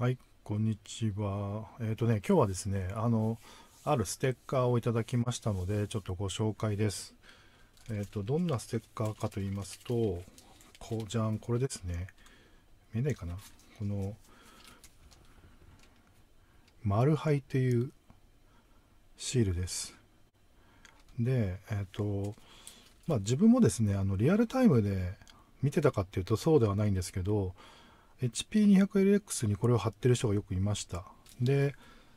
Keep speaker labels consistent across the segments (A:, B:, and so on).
A: はいこんにちはえっ、ー、とね今日はですねあのあるステッカーをいただきましたのでちょっとご紹介ですえっ、ー、とどんなステッカーかと言いますとこじゃんこれですね見えないかなこのマルハイというシールですでえっ、ー、とまあ自分もですねあのリアルタイムで見てたかっていうとそうではないんですけど HP200LX にこれを貼ってる人がよくいました。で、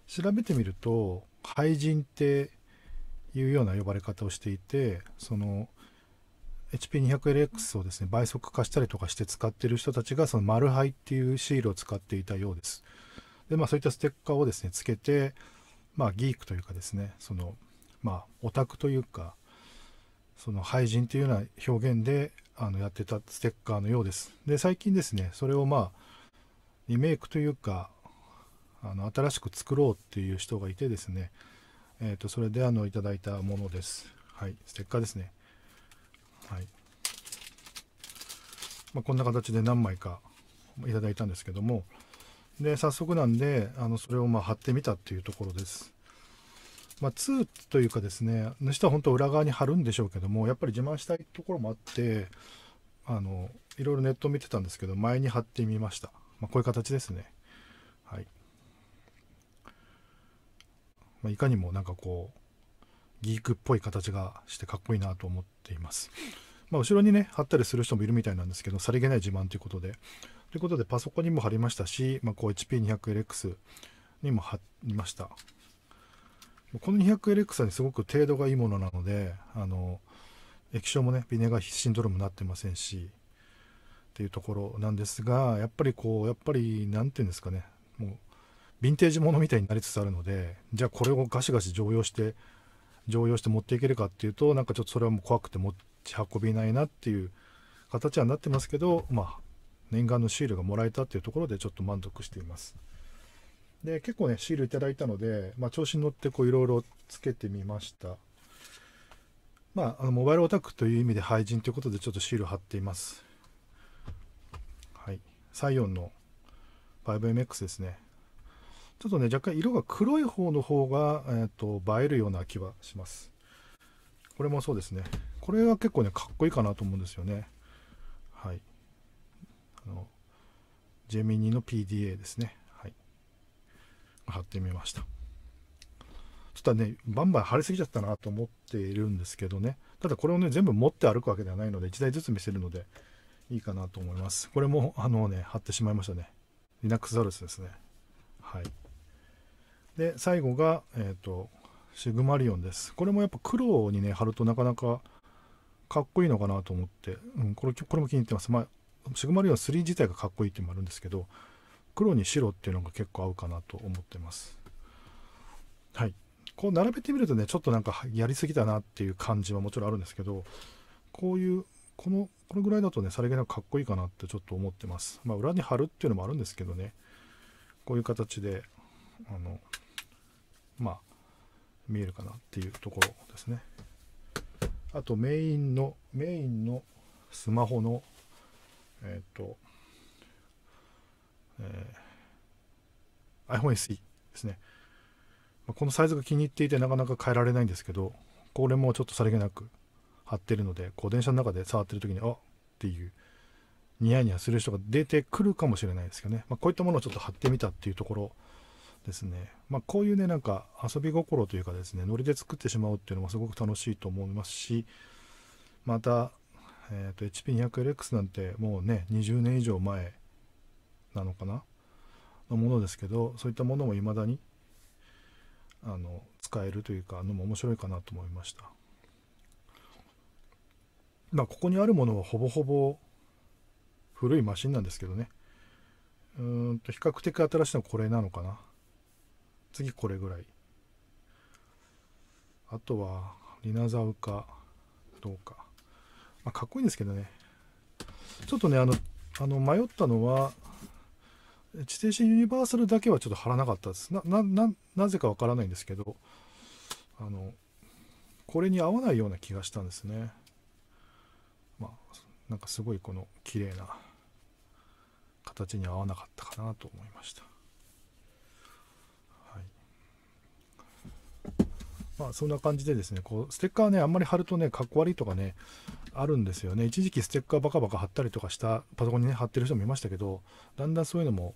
A: 調べてみると、廃人っていうような呼ばれ方をしていて、その HP200LX をですね、倍速化したりとかして使ってる人たちが、そのマルハイっていうシールを使っていたようです。で、まあそういったステッカーをですね、つけて、まあギークというかですね、その、まあオタクというか、その廃人というような表現であのやってたステッカーのようです。で、最近ですね、それをまあ、リメイクというか、あの新しく作ろうっていう人がいてですね、えっ、ー、と、それであのいただいたものです。はい、ステッカーですね。はい。まあ、こんな形で何枚かいただいたんですけども、で、早速なんで、あのそれをまあ貼ってみたっていうところです。まあ、2というかですねの人は本当裏側に貼るんでしょうけどもやっぱり自慢したいところもあってあのいろいろネットを見てたんですけど前に貼ってみました、まあ、こういう形ですねはい、まあ、いかにもなんかこうギークっぽい形がしてかっこいいなと思っています。まあ、後ろにね、貼ったりする人もいるみたいなんですけど、さりげない自慢ということで。ということで、パソコンにも貼りましたし、まあ、こう HP200LX にも貼りました。この 200LX は、すごく程度がいいものなので、あの、液晶もね、ビネガーシンドロームになってませんし、っていうところなんですが、やっぱりこう、やっぱり、なんていうんですかね、もう、ヴィンテージものみたいになりつつあるので、じゃあこれをガシガシ常用して、常用して持っていけるかっていうと、なんかちょっとそれはもう怖くて持ち運びないなっていう形はなってますけど、まあ、念願のシールがもらえたっていうところでちょっと満足しています。で、結構ね、シールいただいたので、まあ、調子に乗ってこういろいろつけてみました。まあ、あの、モバイルオタクという意味で廃人ということで、ちょっとシール貼っています。はい。サイオンの 5MX ですね。ちょっとね、若干色が黒い方の方が、えーと、と映えるような気はします。これもそうですね。これは結構ね、かっこいいかなと思うんですよね。はい。あの、ジェミニの PDA ですね。貼ってみました。ちょっとね、バンバン貼りすぎちゃったなと思っているんですけどね。ただこれをね、全部持って歩くわけではないので、1台ずつ見せるので、いいかなと思います。これも、あのね、貼ってしまいましたね。Linux ザルスですね。はい。で、最後が、えっ、ー、と、シグマリオンです。これもやっぱ黒にね、貼るとなかなかかっこいいのかなと思って、うん、これこれも気に入ってます。まあ、シグマリオン3自体がかっこいいっていうのもあるんですけど、黒に白っていうのが結構合うかなと思ってます。はい。こう並べてみるとね、ちょっとなんかやりすぎだなっていう感じはもちろんあるんですけど、こういう、この、このぐらいだとね、さりげなくかっこいいかなってちょっと思ってます。まあ、裏に貼るっていうのもあるんですけどね、こういう形で、あの、まあ、見えるかなっていうところですね。あとメインの、メインのスマホの、えっ、ー、と、えー、iPhone SE ですね。このサイズが気に入っていてなかなか変えられないんですけど、これもちょっとさりげなく貼ってるので、こう電車の中で触ってる時に、あっていう、ニヤニヤする人が出てくるかもしれないですけどね。まあ、こういったものをちょっと貼ってみたっていうところですね。まあ、こういうね、なんか遊び心というかですね、ノリで作ってしまうっていうのもすごく楽しいと思いますし、また、えっ、ー、と、HP200LX なんてもうね、20年以上前なのかなのものですけどそういったものも未だにあの使えるというかのも面白いかなと思いました。まあ、ここにあるものはほぼほぼ古いマシンなんですけどね。うんと比較的新しいのはこれなのかな。次これぐらい。あとはリナザウかどうか。まあ、かっこいいんですけどね。ちょっとね、あの、あの迷ったのは、地底神ユニバーサルだけはちょっと貼らなかったです。な、な、な、なぜかわからないんですけど、あの、これに合わないような気がしたんですね。まあ、なんかすごいこの綺麗な形に合わなかったかなと思いました。まあ、そんな感じでですね、こう、ステッカーね、あんまり貼るとね、かっこ悪いとかね、あるんですよね。一時期ステッカーバカバカ貼ったりとかした、パソコンにね、貼ってる人もいましたけど、だんだんそういうのも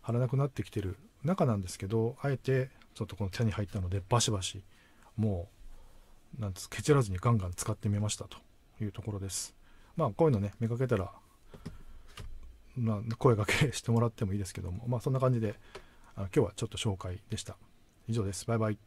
A: 貼らなくなってきてる中なんですけど、あえて、ちょっとこの手に入ったので、バシバシ、もう、なんつう、蹴散らずにガンガン使ってみましたというところです。まあ、こういうのね、見かけたら、まあ、声がけしてもらってもいいですけども、まあ、そんな感じで、あ今日はちょっと紹介でした。以上です。バイバイ。